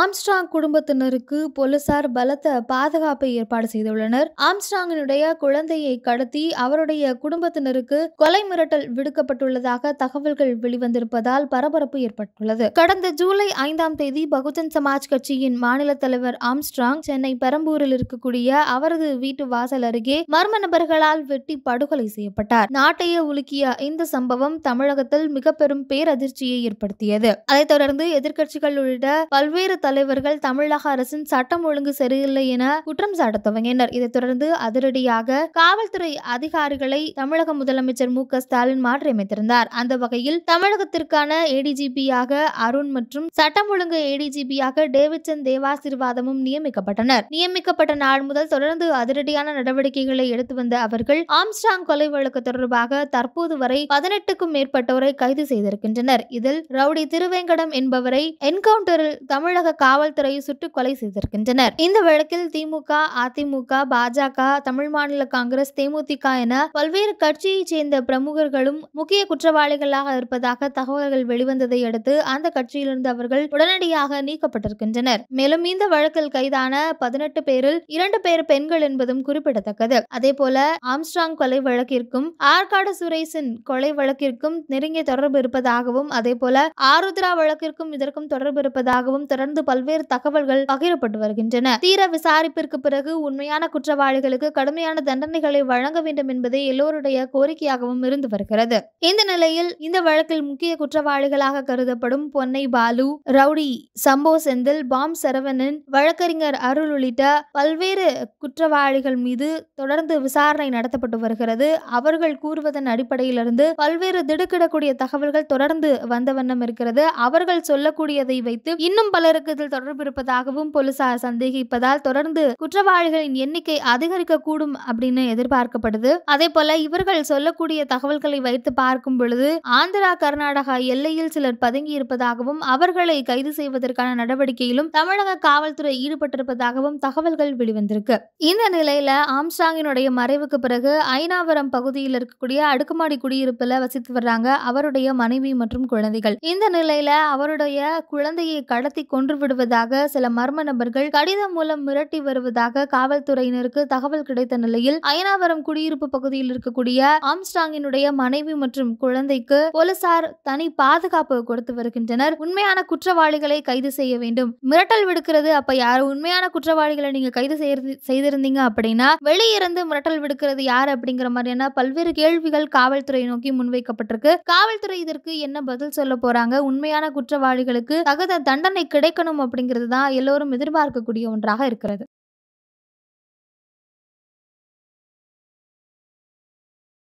Armstrong குடும்பத்தினருக்கு போலீசார் பலத்த பாதுகாப்பை ஏற்பாடு செய்துள்ளனர் ஆம்ஸ்ட்ராங்கினுடைய குழந்தையை கடத்தி அவருடைய குடும்பத்தினருக்கு கொலை மிரட்டல் விடுக்கப்பட்டுள்ளதாக தகவல்கள் வெளிவந்திருப்பதால் பரபரப்பு ஏற்பட்டுள்ளது கடந்த ஜூலை ஐந்தாம் தேதி பகுஜன் சமாஜ் கட்சியின் மாநில தலைவர் ஆம்ஸ்ட்ராங் சென்னை பெரம்பூரில் இருக்கக்கூடிய அவரது வீட்டு வாசல் அருகே மர்ம நபர்களால் வெட்டி படுகொலை செய்யப்பட்டார் நாட்டையே உலுக்கிய இந்த சம்பவம் தமிழகத்தில் மிக பெரும் பேரதிர்ச்சியை ஏற்படுத்தியது அதைத் தொடர்ந்து எதிர்க்கட்சிகள் உள்ளிட்ட பல்வேறு தலைவர்கள் தமிழக அரசின் சட்டம் ஒழுங்கு சரியில்லை என குற்றம் சாட்ட துவங்கினர் இதைத் தொடர்ந்து அதிரடியாக காவல்துறை அதிகாரிகளை தமிழக முதலமைச்சர் மு ஸ்டாலின் மாற்றியமைத்திருந்தார் அந்த வகையில் தமிழகத்திற்கான ஏடிஜிபியாக அருண் மற்றும் சட்டம் ஒழுங்கு ஏடிஜிபியாக டேவிட்சன் தேவாசிர்வாதமும் நியமிக்கப்பட்டனர் நியமிக்கப்பட்ட நாள் முதல் தொடர்ந்து அதிரடியான நடவடிக்கைகளை எடுத்து வந்த அவர்கள் ஆம்ஸ்டாங் கொலை வழக்கு தொடர்பாக தற்போது வரை பதினெட்டுக்கும் மேற்பட்டோரை கைது செய்திருக்கின்றனர் இதில் ரவுடி திருவேங்கடம் என்பவரை என்கவுண்டரில் தமிழக தமிழக காவல்துறையை சுட்டுக் கொலை செய்திருக்கின்றனர் இந்த வழக்கில் திமுக அதிமுக பாஜக தமிழ் மாநில காங்கிரஸ் தேமுதிக என பல்வேறு கட்சியைச் சேர்ந்த பிரமுகர்களும் முக்கிய குற்றவாளிகளாக இருப்பதாக தகவல்கள் வெளிவந்ததை அடுத்து அந்த கட்சியிலிருந்து அவர்கள் உடனடியாக நீக்கப்பட்டிருக்கின்றனர் மேலும் இந்த வழக்கில் கைதான பதினெட்டு பேரில் இரண்டு பேர் பெண்கள் என்பதும் குறிப்பிடத்தக்கது அதே போல ஆம்ஸ்ட்ராங் கொலை வழக்கிற்கும் ஆற்காடு சுரேஷின் கொலை வழக்கிற்கும் நெருங்கிய தொடர்பு இருப்பதாகவும் அதே போல ஆருத்ரா வழக்கிற்கும் இதற்கும் தொடர்பு இருப்பதாகவும் தொடர்ந்து தொடர்ந்து பல்வேறு தகவல்கள் பகிரப்பட்டு வருகின்றன தீர விசாரிப்பிற்கு பிறகு உண்மையான குற்றவாளிகளுக்கு கடுமையான தண்டனைகளை வழங்க வேண்டும் என்பதே எல்லோருடைய கோரிக்கையாகவும் இருந்து வருகிறது இந்த நிலையில் இந்த வழக்கில் முக்கிய குற்றவாளிகளாக கருதப்படும் பொன்னை பாலு ரவுடி சம்போ செந்தில் பாம் சரவணன் வழக்கறிஞர் அருள் உள்ளிட்ட பல்வேறு குற்றவாளிகள் மீது தொடர்ந்து விசாரணை நடத்தப்பட்டு வருகிறது அவர்கள் கூறுவதன் அடிப்படையிலிருந்து பல்வேறு திடுக்கிடக்கூடிய தகவல்கள் தொடர்ந்து வந்த வண்ணம் இருக்கிறது அவர்கள் சொல்லக்கூடியதை வைத்து இன்னும் பலருக்கு உள்ளடக்கத்தில் தொடர்பு இருப்பதாகவும் போலீசார் சந்தேகிப்பதால் தொடர்ந்து குற்றவாளிகளின் எண்ணிக்கை அதிகரிக்க கூடும் அப்படின்னு எதிர்பார்க்கப்படுது அதே போல இவர்கள் சொல்லக்கூடிய தகவல்களை வைத்து பார்க்கும் பொழுது ஆந்திரா கர்நாடகா எல்லையில் சிலர் பதுங்கி இருப்பதாகவும் அவர்களை கைது செய்வதற்கான நடவடிக்கையிலும் தமிழக காவல்துறை ஈடுபட்டிருப்பதாகவும் தகவல்கள் வெளிவந்திருக்கு இந்த நிலையில ஆம்ஸ்டாங்கினுடைய மறைவுக்கு பிறகு ஐநாவரம் பகுதியில் இருக்கக்கூடிய அடுக்குமாடி குடியிருப்புல வசித்து வர்றாங்க அவருடைய மனைவி மற்றும் குழந்தைகள் இந்த நிலையில அவருடைய குழந்தையை கடத்தி கொண்டு கொன்று விடுவதாக சில மர்ம நபர்கள் கடிதம் மூலம் மிரட்டி வருவதாக காவல்துறையினருக்கு தகவல் கிடைத்த நிலையில் அயனாவரம் குடியிருப்பு பகுதியில் இருக்கக்கூடிய ஆம்ஸ்டாங்கினுடைய மனைவி மற்றும் குழந்தைக்கு போலீசார் தனி பாதுகாப்பு கொடுத்து வருகின்றனர் உண்மையான குற்றவாளிகளை கைது செய்ய வேண்டும் மிரட்டல் விடுக்கிறது அப்ப யார் உண்மையான குற்றவாளிகளை நீங்க கைது செய்திருந்தீங்க அப்படின்னா வெளியிருந்து மிரட்டல் விடுக்கிறது யார் அப்படிங்கிற மாதிரியான பல்வேறு கேள்விகள் காவல்துறை நோக்கி முன்வைக்கப்பட்டிருக்கு காவல்துறை இதற்கு என்ன பதில் சொல்ல போறாங்க உண்மையான குற்றவாளிகளுக்கு தகுந்த தண்டனை கிடைக்கணும் இருக்கணும் அப்படிங்கிறது தான் எல்லோரும் எதிர்பார்க்கக்கூடிய ஒன்றாக இருக்கிறது